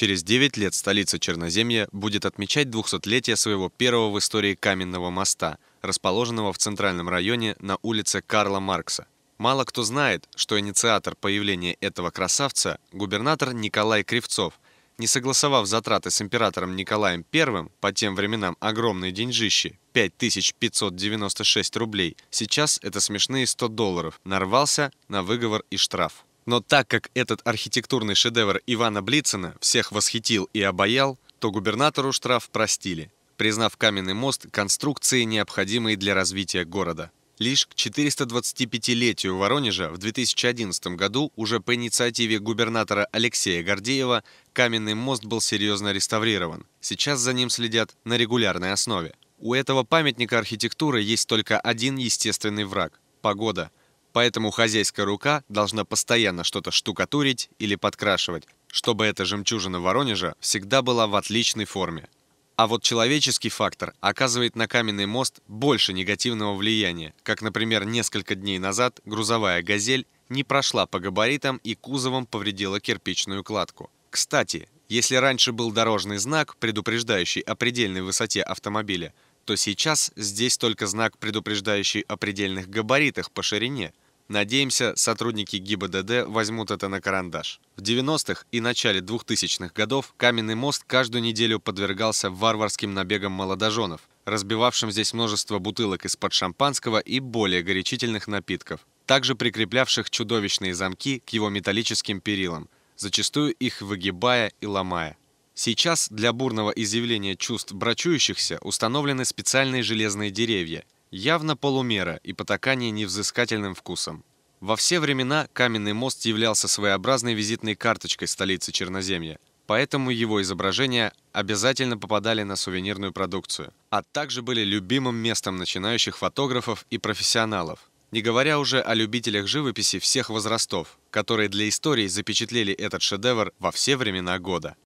Через 9 лет столица Черноземья будет отмечать 200-летие своего первого в истории каменного моста, расположенного в центральном районе на улице Карла Маркса. Мало кто знает, что инициатор появления этого красавца – губернатор Николай Кривцов. Не согласовав затраты с императором Николаем I, по тем временам огромные деньжищи – 5596 рублей, сейчас это смешные 100 долларов, нарвался на выговор и штраф. Но так как этот архитектурный шедевр Ивана Блицына всех восхитил и обаял, то губернатору штраф простили, признав каменный мост конструкцией, необходимой для развития города. Лишь к 425-летию Воронежа в 2011 году уже по инициативе губернатора Алексея Гордеева каменный мост был серьезно реставрирован. Сейчас за ним следят на регулярной основе. У этого памятника архитектуры есть только один естественный враг – погода – Поэтому хозяйская рука должна постоянно что-то штукатурить или подкрашивать, чтобы эта жемчужина Воронежа всегда была в отличной форме. А вот человеческий фактор оказывает на каменный мост больше негативного влияния, как, например, несколько дней назад грузовая «Газель» не прошла по габаритам и кузовом повредила кирпичную кладку. Кстати, если раньше был дорожный знак, предупреждающий о предельной высоте автомобиля, то сейчас здесь только знак, предупреждающий о предельных габаритах по ширине. Надеемся, сотрудники ГИБДД возьмут это на карандаш. В 90-х и начале 2000-х годов Каменный мост каждую неделю подвергался варварским набегам молодоженов, разбивавшим здесь множество бутылок из-под шампанского и более горячительных напитков, также прикреплявших чудовищные замки к его металлическим перилам, зачастую их выгибая и ломая. Сейчас для бурного изъявления чувств брачующихся установлены специальные железные деревья – Явно полумера и потакание невзыскательным вкусом. Во все времена каменный мост являлся своеобразной визитной карточкой столицы Черноземья, поэтому его изображения обязательно попадали на сувенирную продукцию, а также были любимым местом начинающих фотографов и профессионалов. Не говоря уже о любителях живописи всех возрастов, которые для истории запечатлели этот шедевр во все времена года.